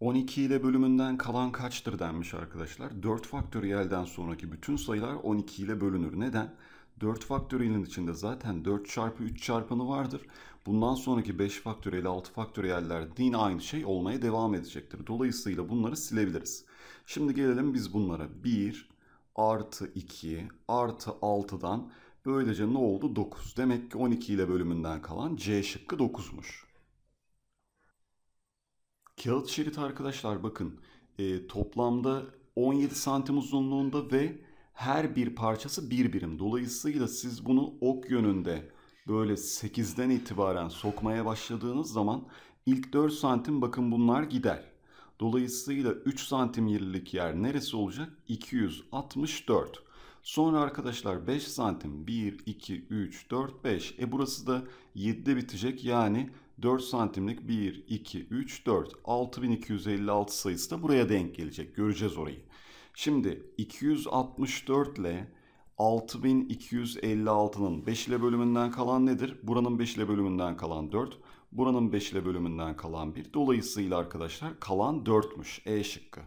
12 ile bölümünden kalan kaçtır denmiş arkadaşlar. 4 faktöriyelden sonraki bütün sayılar 12 ile bölünür. Neden? 4 faktöriyelin içinde zaten 4 çarpı 3 çarpanı vardır. Bundan sonraki 5 faktöriyel 6 faktöriyeller yine aynı şey olmaya devam edecektir. Dolayısıyla bunları silebiliriz. Şimdi gelelim biz bunlara. 1 artı 2 artı 6'dan böylece ne oldu? 9. Demek ki 12 ile bölümünden kalan C şıkkı 9'muş. Kağıt şerit arkadaşlar bakın e, toplamda 17 santim uzunluğunda ve her bir parçası bir birim. Dolayısıyla siz bunu ok yönünde böyle 8'den itibaren sokmaya başladığınız zaman ilk 4 santim bakın bunlar gider. Dolayısıyla 3 santim yerlilik yer neresi olacak? 264. Sonra arkadaşlar 5 santim 1, 2, 3, 4, 5. E burası da 7'de bitecek yani 4 santimlik 1, 2, 3, 4, 6256 sayısı da buraya denk gelecek. Göreceğiz orayı. Şimdi 264 ile 6256'nın 5 ile bölümünden kalan nedir? Buranın 5 ile bölümünden kalan 4. Buranın 5 ile bölümünden kalan 1. Dolayısıyla arkadaşlar kalan 4'müş. E şıkkı.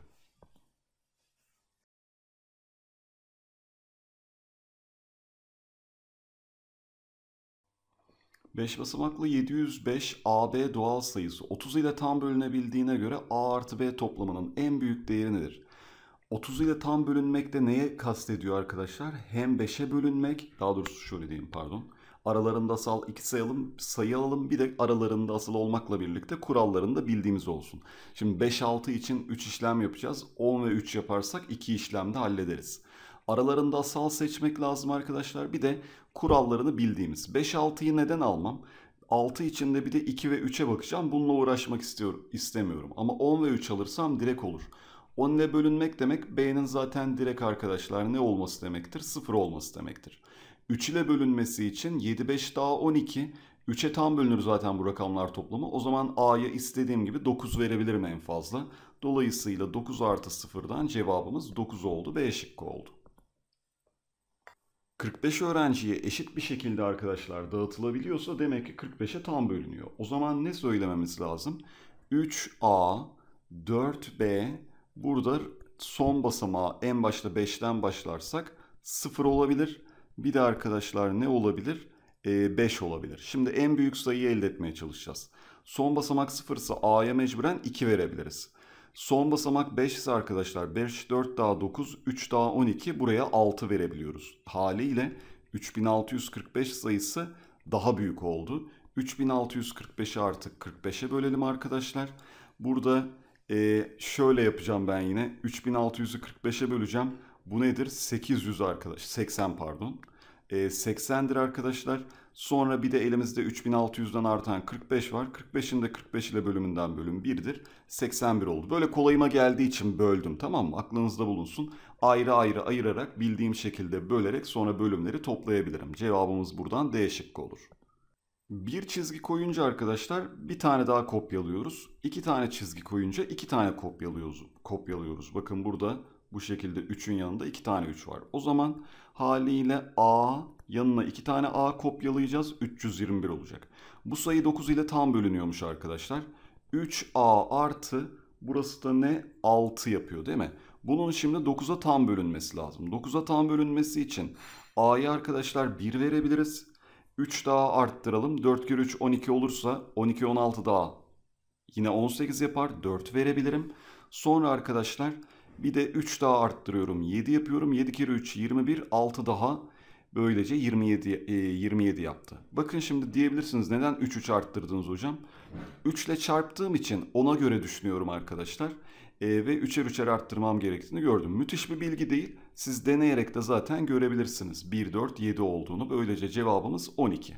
5 basamaklı 705 AB doğal sayısı 30 ile tam bölünebildiğine göre A artı B toplamının en büyük değeri nedir? 30 ile tam bölünmekte neye kastediyor arkadaşlar? Hem 5'e bölünmek, daha doğrusu şöyle diyeyim pardon. Aralarında asal 2 sayalım, sayı alalım bir de aralarında asıl olmakla birlikte kurallarında bildiğimiz olsun. Şimdi 5-6 için 3 işlem yapacağız. 10 ve 3 yaparsak 2 işlemde hallederiz. Aralarında asal seçmek lazım arkadaşlar. Bir de kurallarını bildiğimiz. 5 6'yı neden almam? 6 içinde bir de 2 ve 3'e bakacağım. Bununla uğraşmak istiyorum, istemiyorum. Ama 10 ve 3 alırsam direkt olur. 10 ile bölünmek demek B'nin zaten direkt arkadaşlar ne olması demektir? 0 olması demektir. 3 ile bölünmesi için 7 5 daha 12. 3'e tam bölünür zaten bu rakamlar toplamı. O zaman A'ya istediğim gibi 9 verebilirim en fazla. Dolayısıyla 9 artı 0'dan cevabımız 9 oldu ve şıkkı oldu. 45 öğrenciye eşit bir şekilde arkadaşlar dağıtılabiliyorsa demek ki 45'e tam bölünüyor. O zaman ne söylememiz lazım? 3A, 4B, burada son basamağı en başta 5'ten başlarsak 0 olabilir. Bir de arkadaşlar ne olabilir? E, 5 olabilir. Şimdi en büyük sayıyı elde etmeye çalışacağız. Son basamak 0 ise A'ya mecburen 2 verebiliriz. Son basamak 5 ise arkadaşlar 5, 4 daha 9, 3 daha 12 buraya 6 verebiliyoruz. Haliyle 3645 sayısı daha büyük oldu. 3645'i artık 45'e bölelim arkadaşlar. Burada e, şöyle yapacağım ben yine 3600'ü 45'e böleceğim. Bu nedir? 800 arkadaş 80 pardon. E, 80'dir arkadaşlar. Sonra bir de elimizde 3600'den artan 45 var. 45'in de 45 ile bölümünden bölüm 1'dir. 81 oldu. Böyle kolayıma geldiği için böldüm tamam mı? Aklınızda bulunsun. Ayrı ayrı ayırarak bildiğim şekilde bölerek sonra bölümleri toplayabilirim. Cevabımız buradan D şıkkı olur. Bir çizgi koyunca arkadaşlar bir tane daha kopyalıyoruz. İki tane çizgi koyunca iki tane kopyalıyoruz. kopyalıyoruz. Bakın burada bu şekilde 3'ün yanında iki tane 3 var. O zaman haliyle A Yanına 2 tane A kopyalayacağız. 321 olacak. Bu sayı 9 ile tam bölünüyormuş arkadaşlar. 3A artı burası da ne? 6 yapıyor değil mi? Bunun şimdi 9'a tam bölünmesi lazım. 9'a tam bölünmesi için a'yı arkadaşlar 1 verebiliriz. 3 daha arttıralım. 4 kere 3 12 olursa 12 16 daha yine 18 yapar. 4 verebilirim. Sonra arkadaşlar bir de 3 daha arttırıyorum. 7 yapıyorum. 7 kere 3 21 6 daha Böylece 27, 27 e, yaptı. Bakın şimdi diyebilirsiniz neden 3 3 arttırdınız hocam? 3 ile çarptığım için ona göre düşünüyorum arkadaşlar. E, ve 3'er 3'er arttırmam gerektiğini gördüm. Müthiş bir bilgi değil. Siz deneyerek de zaten görebilirsiniz. 1, 4, 7 olduğunu. Böylece cevabımız 12.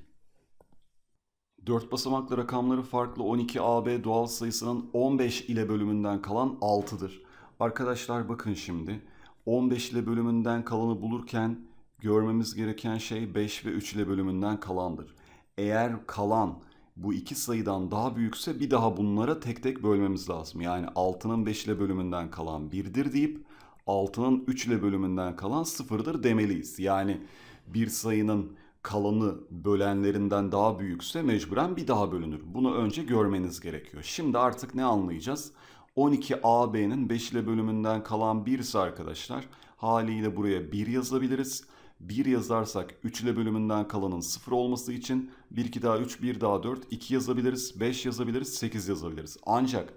4 basamaklı rakamları farklı 12 AB doğal sayısının 15 ile bölümünden kalan 6'dır. Arkadaşlar bakın şimdi 15 ile bölümünden kalanı bulurken görmemiz gereken şey 5 ve 3 ile bölümünden kalandır. Eğer kalan bu iki sayıdan daha büyükse bir daha bunlara tek tek bölmemiz lazım. Yani 6'nın 5 ile bölümünden kalan 1'dir deyip 6'nın 3 ile bölümünden kalan 0'dır demeliyiz. Yani bir sayının kalanı bölenlerinden daha büyükse mecburen bir daha bölünür. Bunu önce görmeniz gerekiyor. Şimdi artık ne anlayacağız? 12AB'nin 5 ile bölümünden kalan 1 ise arkadaşlar haliyle buraya 1 yazabiliriz. 1 yazarsak 3 ile bölümünden kalanın 0 olması için 1 2 daha 3 1 daha 4 2 yazabiliriz 5 yazabiliriz 8 yazabiliriz. Ancak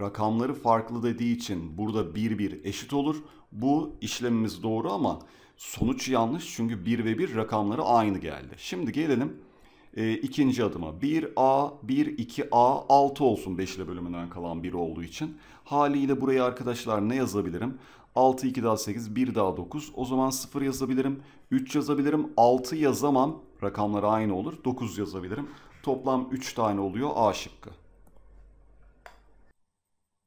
rakamları farklı dediği için burada 1 1 eşit olur. Bu işlemimiz doğru ama sonuç yanlış çünkü 1 ve 1 rakamları aynı geldi. Şimdi gelelim e, ikinci adıma 1A, 1, 2A, 6 olsun 5 ile bölümünden kalan biri olduğu için. Haliyle buraya arkadaşlar ne yazabilirim? 6, 2 daha 8, 1 daha 9. O zaman 0 yazabilirim, 3 yazabilirim, 6 yazamam. Rakamları aynı olur. 9 yazabilirim. Toplam 3 tane oluyor A şıkkı.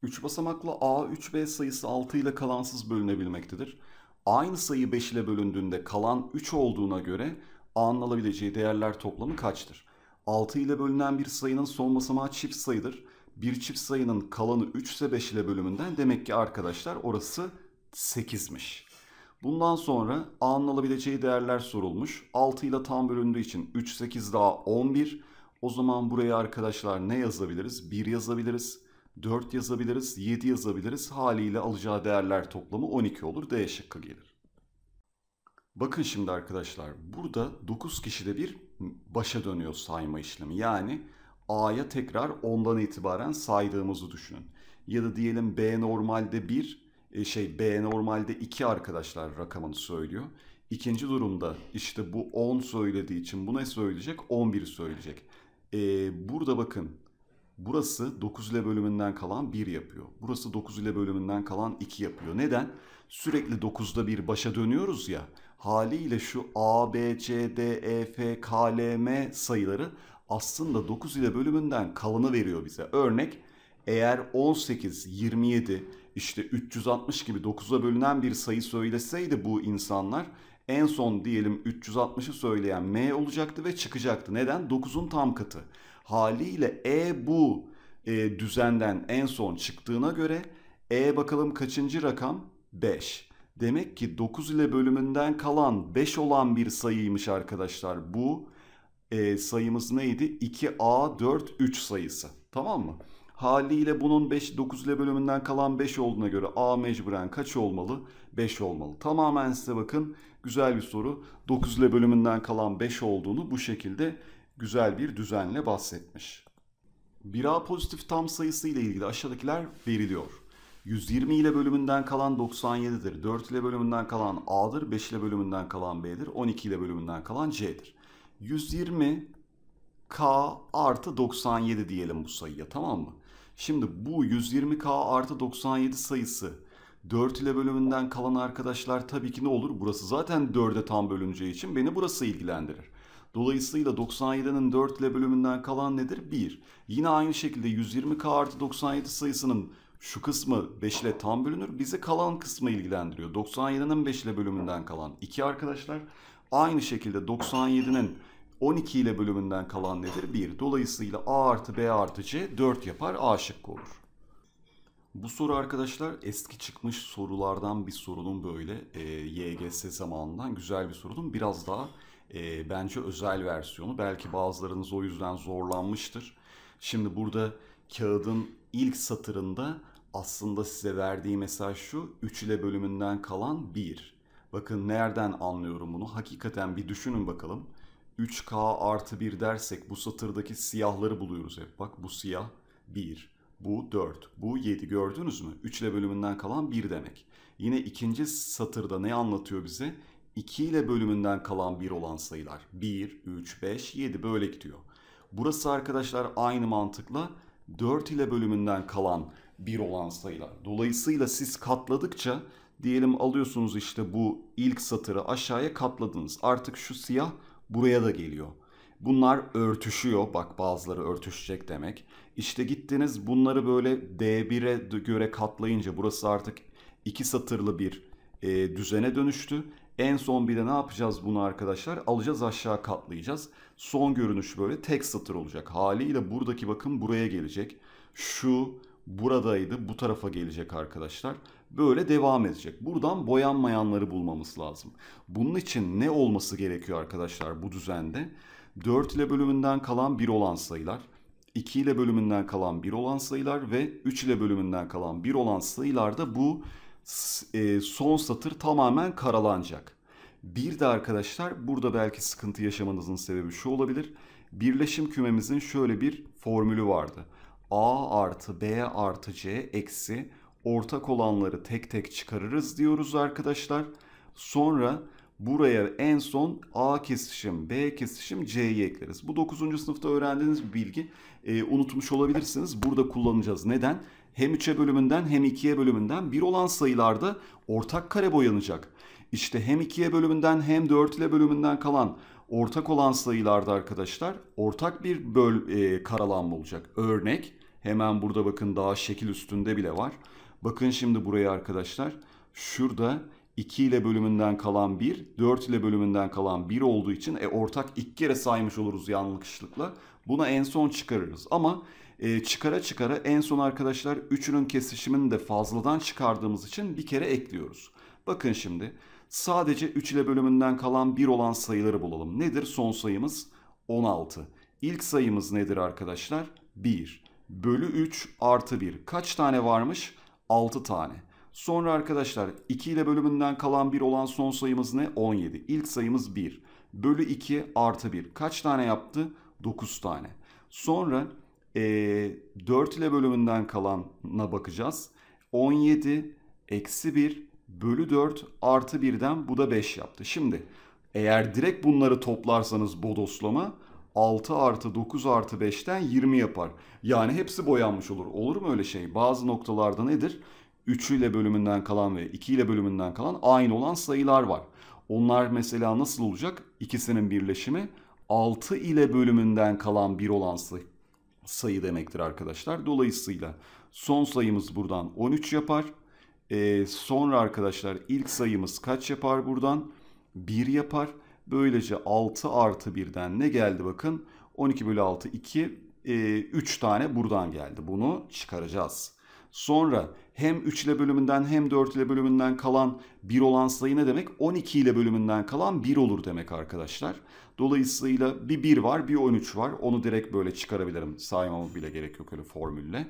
3 basamaklı A, 3B sayısı 6 ile kalansız bölünebilmektedir. Aynı sayı 5 ile bölündüğünde kalan 3 olduğuna göre A'nın alabileceği değerler toplamı kaçtır? 6 ile bölünen bir sayının son basamağı çift sayıdır. Bir çift sayının kalanı 3 ise 5 ile bölümünden demek ki arkadaşlar orası 8'miş. Bundan sonra A'nın alabileceği değerler sorulmuş. 6 ile tam bölündüğü için 3, 8 daha 11. O zaman buraya arkadaşlar ne yazabiliriz? 1 yazabiliriz, 4 yazabiliriz, 7 yazabiliriz. Haliyle alacağı değerler toplamı 12 olur. D şıkkı gelir. Bakın şimdi arkadaşlar burada 9 kişide bir başa dönüyor sayma işlemi. Yani A'ya tekrar ondan itibaren saydığımızı düşünün. Ya da diyelim B normalde 1, e, şey B normalde 2 arkadaşlar rakamını söylüyor. İkinci durumda işte bu 10 söylediği için bu ne söyleyecek? 11 söyleyecek. E, burada bakın burası 9 ile bölümünden kalan 1 yapıyor. Burası 9 ile bölümünden kalan 2 yapıyor. Neden? Sürekli 9'da bir başa dönüyoruz ya. Haliyle şu A, B, C, D, E, F, K, L, M sayıları aslında 9 ile bölümünden kalanı veriyor bize. Örnek eğer 18, 27, işte 360 gibi 9'a bölünen bir sayı söyleseydi bu insanlar en son diyelim 360'ı söyleyen M olacaktı ve çıkacaktı. Neden? 9'un tam katı. Haliyle E bu e, düzenden en son çıktığına göre E bakalım kaçıncı rakam? 5. Demek ki 9 ile bölümünden kalan 5 olan bir sayıymış arkadaşlar. Bu e, sayımız neydi? 2 a 43 sayısı. Tamam mı? haliyle bunun 5 9'lu bölümünden kalan 5 olduğuna göre A mecburen kaç olmalı? 5 olmalı. Tamamen size bakın güzel bir soru. 9'lu bölümünden kalan 5 olduğunu bu şekilde güzel bir düzenle bahsetmiş. 1A pozitif tam sayısı ile ilgili aşağıdakiler veriliyor. 120 ile bölümünden kalan 97'dir. 4 ile bölümünden kalan A'dır. 5 ile bölümünden kalan B'dir. 12 ile bölümünden kalan C'dir. 120 K artı 97 diyelim bu sayıya tamam mı? Şimdi bu 120K artı 97 sayısı 4 ile bölümünden kalan arkadaşlar tabii ki ne olur? Burası zaten 4'e tam bölüneceği için beni burası ilgilendirir. Dolayısıyla 97'nin 4 ile bölümünden kalan nedir? 1. Yine aynı şekilde 120K artı 97 sayısının şu kısmı 5 ile tam bölünür. Bizi kalan kısmı ilgilendiriyor. 97'nin 5 ile bölümünden kalan 2 arkadaşlar. Aynı şekilde 97'nin 12 ile bölümünden kalan nedir? 1. Dolayısıyla A artı B artı C 4 yapar. A şıkkı olur. Bu soru arkadaşlar eski çıkmış sorulardan bir sorunun böyle e, YGS zamanından güzel bir sorunun biraz daha e, bence özel versiyonu. Belki bazılarınız o yüzden zorlanmıştır. Şimdi burada kağıdın ilk satırında aslında size verdiği mesaj şu 3 ile bölümünden kalan 1. Bakın nereden anlıyorum bunu? Hakikaten bir düşünün bakalım. 3K artı 1 dersek bu satırdaki siyahları buluyoruz hep. Bak bu siyah 1, bu 4, bu 7 gördünüz mü? 3 ile bölümünden kalan 1 demek. Yine ikinci satırda ne anlatıyor bize? 2 ile bölümünden kalan 1 olan sayılar. 1, 3, 5, 7 böyle gidiyor. Burası arkadaşlar aynı mantıkla 4 ile bölümünden kalan 1 olan sayılar. Dolayısıyla siz katladıkça diyelim alıyorsunuz işte bu ilk satırı aşağıya katladınız. Artık şu siyah buraya da geliyor. Bunlar örtüşüyor. Bak bazıları örtüşecek demek. İşte gittiniz bunları böyle D1'e göre katlayınca burası artık iki satırlı bir e, düzene dönüştü. En son bir de ne yapacağız bunu arkadaşlar? Alacağız aşağı katlayacağız. Son görünüş böyle tek satır olacak. Haliyle buradaki bakın buraya gelecek. Şu buradaydı bu tarafa gelecek arkadaşlar böyle devam edecek. Buradan boyanmayanları bulmamız lazım. Bunun için ne olması gerekiyor arkadaşlar bu düzende? 4 ile bölümünden kalan 1 olan sayılar, 2 ile bölümünden kalan 1 olan sayılar ve 3 ile bölümünden kalan 1 olan sayılarda bu e, son satır tamamen karalanacak. Bir de arkadaşlar burada belki sıkıntı yaşamanızın sebebi şu olabilir. Birleşim kümemizin şöyle bir formülü vardı. A artı B artı C eksi ortak olanları tek tek çıkarırız diyoruz arkadaşlar. Sonra buraya en son A kesişim, B kesişim, C'yi ekleriz. Bu 9. sınıfta öğrendiğiniz bir bilgi. E, unutmuş olabilirsiniz. Burada kullanacağız. Neden? Hem 3'e bölümünden hem 2'ye bölümünden bir olan sayılarda ortak kare boyanacak. İşte hem 2'ye bölümünden hem 4 ile bölümünden kalan ortak olan sayılarda arkadaşlar ortak bir böl e, karalanma olacak. Örnek hemen burada bakın daha şekil üstünde bile var. Bakın şimdi buraya arkadaşlar. Şurada 2 ile bölümünden kalan 1, 4 ile bölümünden kalan 1 olduğu için e, ortak iki kere saymış oluruz yanlışlıkla. Buna en son çıkarırız ama e, çıkara çıkara en son arkadaşlar 3'ünün kesişimini de fazladan çıkardığımız için bir kere ekliyoruz. Bakın şimdi sadece 3 ile bölümünden kalan 1 olan sayıları bulalım. Nedir son sayımız? 16. İlk sayımız nedir arkadaşlar? 1 bölü 3 artı 1. Kaç tane varmış? 6 tane. Sonra arkadaşlar 2 ile bölümünden kalan 1 olan son sayımız ne? 17. İlk sayımız 1. Bölü 2 artı 1. Kaç tane yaptı? 9 tane. Sonra e, 4 ile bölümünden kalana bakacağız. 17 eksi 1 bölü 4 artı 1'den bu da 5 yaptı. Şimdi eğer direkt bunları toplarsanız bodoslama 6 artı 9 artı 5'ten 20 yapar. Yani hepsi boyanmış olur. Olur mu öyle şey? Bazı noktalarda nedir? 3 ile bölümünden kalan ve 2 ile bölümünden kalan aynı olan sayılar var. Onlar mesela nasıl olacak? İkisinin birleşimi 6 ile bölümünden kalan 1 olan sayı, sayı demektir arkadaşlar. Dolayısıyla son sayımız buradan 13 yapar. Ee, sonra arkadaşlar ilk sayımız kaç yapar buradan? 1 yapar. Böylece 6 artı 1'den ne geldi bakın. 12 bölü 6 2 e, 3 tane buradan geldi. Bunu çıkaracağız. Sonra hem 3 ile bölümünden hem 4 ile bölümünden kalan 1 olan sayı ne demek? 12 ile bölümünden kalan 1 olur demek arkadaşlar. Dolayısıyla bir 1 var bir 13 var. Onu direkt böyle çıkarabilirim. Saymamı bile gerek yok öyle formülle.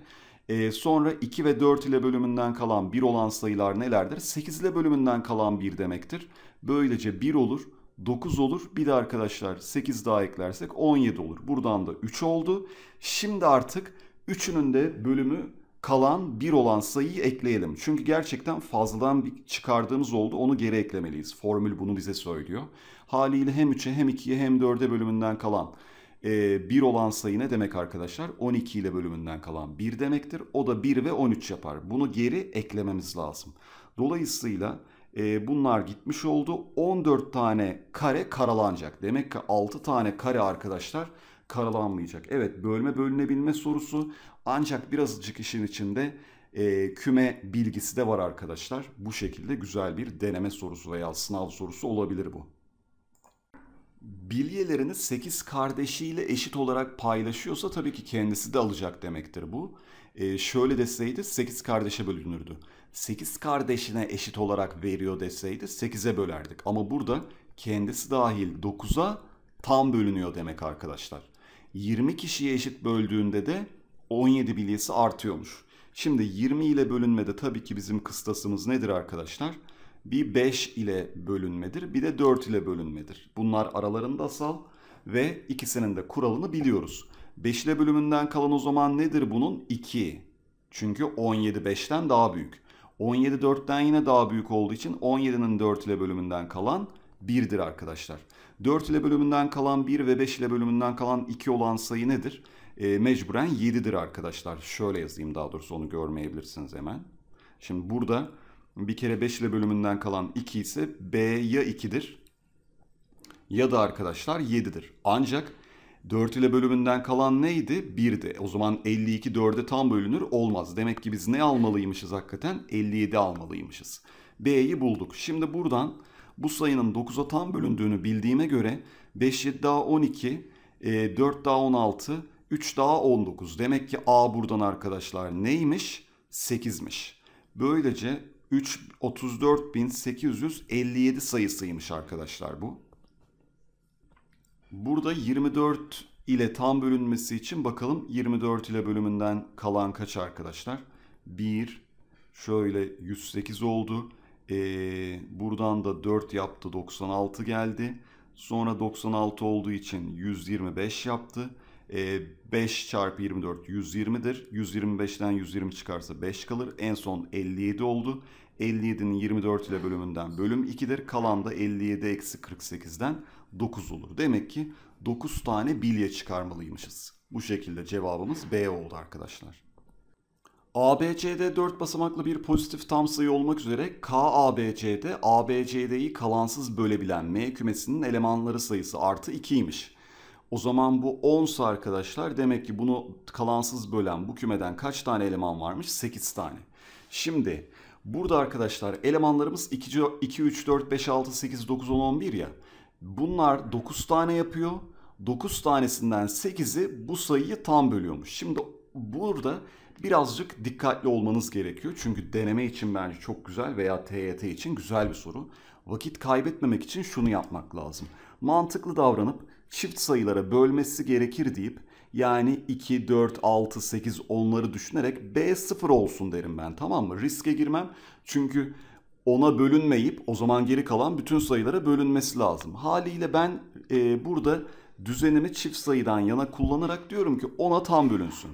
Ee, sonra 2 ve 4 ile bölümünden kalan 1 olan sayılar nelerdir? 8 ile bölümünden kalan 1 demektir. Böylece 1 olur. 9 olur. Bir de arkadaşlar 8 daha eklersek 17 olur. Buradan da 3 oldu. Şimdi artık 3'ünün de bölümü kalan 1 olan sayıyı ekleyelim. Çünkü gerçekten fazladan bir çıkardığımız oldu. Onu geri eklemeliyiz. Formül bunu bize söylüyor. Haliyle hem 3'e hem 2'ye hem 4'e bölümünden kalan e, 1 olan sayı ne demek arkadaşlar? 12 ile bölümünden kalan 1 demektir. O da 1 ve 13 yapar. Bunu geri eklememiz lazım. Dolayısıyla e, bunlar gitmiş oldu. 14 tane kare karalanacak. Demek ki 6 tane kare arkadaşlar karalanmayacak. Evet bölme bölünebilme sorusu ancak birazcık işin içinde e, küme bilgisi de var arkadaşlar. Bu şekilde güzel bir deneme sorusu veya sınav sorusu olabilir bu. Bilyelerini 8 kardeşiyle eşit olarak paylaşıyorsa tabii ki kendisi de alacak demektir bu. Ee, şöyle deseydi 8 kardeşe bölünürdü. 8 kardeşine eşit olarak veriyor deseydi 8'e bölerdik. Ama burada kendisi dahil 9'a tam bölünüyor demek arkadaşlar. 20 kişiye eşit böldüğünde de 17 bilyesi artıyormuş. Şimdi 20 ile bölünmede tabii ki bizim kıstasımız nedir arkadaşlar? Bir 5 ile bölünmedir bir de 4 ile bölünmedir. Bunlar aralarında asal ve ikisinin de kuralını biliyoruz. Beşle bölümünden kalan o zaman nedir bunun? 2. Çünkü 17 5'ten daha büyük. 17 4'ten yine daha büyük olduğu için 17'nin 4 ile bölümünden kalan 1'dir arkadaşlar. 4 ile bölümünden kalan 1 ve 5 ile bölümünden kalan 2 olan sayı nedir? E, mecburen 7'dir arkadaşlar. Şöyle yazayım daha doğrusu onu görmeyebilirsiniz hemen. Şimdi burada bir kere 5 ile bölümünden kalan 2 ise B ya 2'dir ya da arkadaşlar 7'dir. Ancak 4 ile bölümünden kalan neydi? 1'di. O zaman 52 4'e tam bölünür olmaz. Demek ki biz ne almalıymışız hakikaten? 57 almalıymışız. B'yi bulduk. Şimdi buradan bu sayının 9'a tam bölündüğünü bildiğime göre 5 7 daha 12, 4 e, daha 16, 3 daha 19. Demek ki A buradan arkadaşlar neymiş? 8'miş. Böylece 3 34.857 sayısıymış arkadaşlar bu. Burada 24 ile tam bölünmesi için bakalım 24 ile bölümünden kalan kaç arkadaşlar? 1 şöyle 108 oldu. Ee, buradan da 4 yaptı 96 geldi. Sonra 96 olduğu için 125 yaptı. Ee, 5 çarpı 24 120'dir. 125'ten 120 çıkarsa 5 kalır. En son 57 oldu. 57'nin 24 ile bölümünden bölüm 2'dir. Kalan da 57 eksi 48'den 9 olur. Demek ki 9 tane bilye çıkarmalıymışız. Bu şekilde cevabımız B oldu arkadaşlar. ABCD 4 basamaklı bir pozitif tam sayı olmak üzere KABCD, ABCD'yi kalansız bölebilen M kümesinin elemanları sayısı artı 2'ymiş. O zaman bu 10'sa arkadaşlar demek ki bunu kalansız bölen bu kümeden kaç tane eleman varmış? 8 tane. Şimdi burada arkadaşlar elemanlarımız 2, 2 3, 4, 5, 6, 8, 9, 10, 11 ya. Bunlar 9 tane yapıyor. 9 tanesinden 8'i bu sayıyı tam bölüyormuş. Şimdi burada birazcık dikkatli olmanız gerekiyor. Çünkü deneme için bence çok güzel veya TYT için güzel bir soru. Vakit kaybetmemek için şunu yapmak lazım. Mantıklı davranıp çift sayılara bölmesi gerekir deyip yani 2, 4, 6, 8 onları düşünerek B0 olsun derim ben tamam mı? Riske girmem çünkü 10'a bölünmeyip o zaman geri kalan bütün sayılara bölünmesi lazım. Haliyle ben e, burada düzenimi çift sayıdan yana kullanarak diyorum ki 10'a tam bölünsün.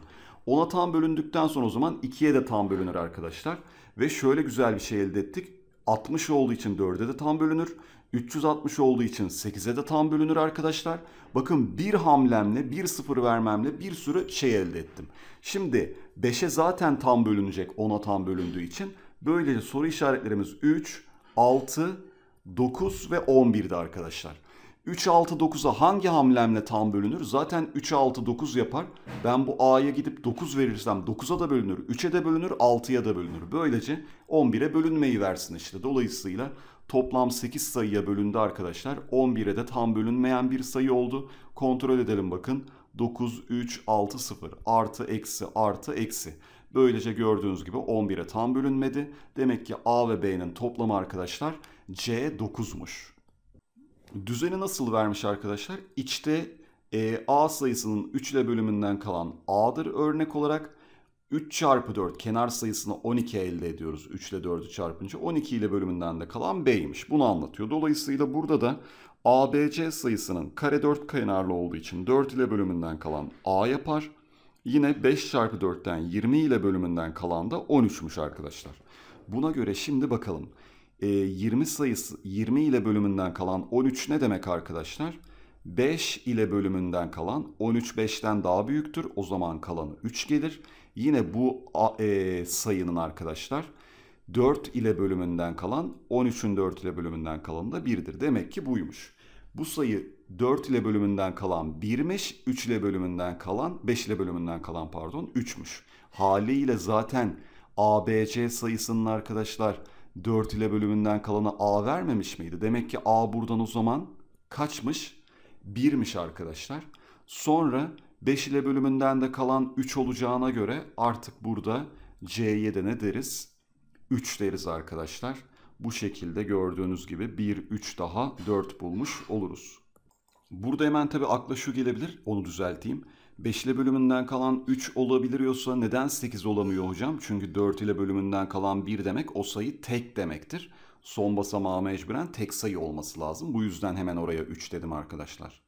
10'a tam bölündükten sonra o zaman 2'ye de tam bölünür arkadaşlar. Ve şöyle güzel bir şey elde ettik. 60 olduğu için 4'e de tam bölünür. 360 olduğu için 8'e de tam bölünür arkadaşlar. Bakın bir hamlemle, bir sıfır vermemle bir sürü şey elde ettim. Şimdi 5'e zaten tam bölünecek 10'a tam bölündüğü için. Böylece soru işaretlerimiz 3, 6, 9 ve 11'di arkadaşlar. 3, 6, 9'a hangi hamlemle tam bölünür? Zaten 3, 6, 9 yapar. Ben bu A'ya gidip 9 verirsem 9'a da bölünür, 3'e de bölünür, 6'ya da bölünür. Böylece 11'e bölünmeyi versin işte. Dolayısıyla toplam 8 sayıya bölündü arkadaşlar. 11'e de tam bölünmeyen bir sayı oldu. Kontrol edelim bakın. 9, 3, 6, 0 artı eksi artı eksi. Böylece gördüğünüz gibi 11'e tam bölünmedi. Demek ki A ve B'nin toplamı arkadaşlar C 9'muş. Düzeni nasıl vermiş arkadaşlar? İçte e, A sayısının 3 ile bölümünden kalan A'dır örnek olarak. 3 çarpı 4 kenar sayısını 12 elde ediyoruz. 3 ile 4'ü çarpınca 12 ile bölümünden de kalan B'ymiş. Bunu anlatıyor. Dolayısıyla burada da ABC sayısının kare 4 kenarlı olduğu için 4 ile bölümünden kalan A yapar. Yine 5 çarpı 4'ten 20 ile bölümünden kalan da 13'müş arkadaşlar. Buna göre şimdi bakalım. E, ee, 20 sayısı 20 ile bölümünden kalan 13 ne demek arkadaşlar? 5 ile bölümünden kalan 13 5'ten daha büyüktür. O zaman kalanı 3 gelir. Yine bu e, sayının arkadaşlar 4 ile bölümünden kalan 13'ün 4 ile bölümünden kalanı da 1'dir. Demek ki buymuş. Bu sayı 4 ile bölümünden kalan 1'miş, 3 ile bölümünden kalan, 5 ile bölümünden kalan pardon 3'müş. Haliyle zaten ABC sayısının arkadaşlar 4 ile bölümünden kalanı A vermemiş miydi? Demek ki A buradan o zaman kaçmış? 1'miş arkadaşlar. Sonra 5 ile bölümünden de kalan 3 olacağına göre artık burada C'ye de ne deriz? 3 deriz arkadaşlar. Bu şekilde gördüğünüz gibi 1, 3 daha 4 bulmuş oluruz. Burada hemen tabii akla şu gelebilir, onu düzelteyim. 5 ile bölümünden kalan 3 olabiliyorsa neden 8 olamıyor hocam? Çünkü 4 ile bölümünden kalan 1 demek o sayı tek demektir. Son basamağı mecburen tek sayı olması lazım. Bu yüzden hemen oraya 3 dedim arkadaşlar.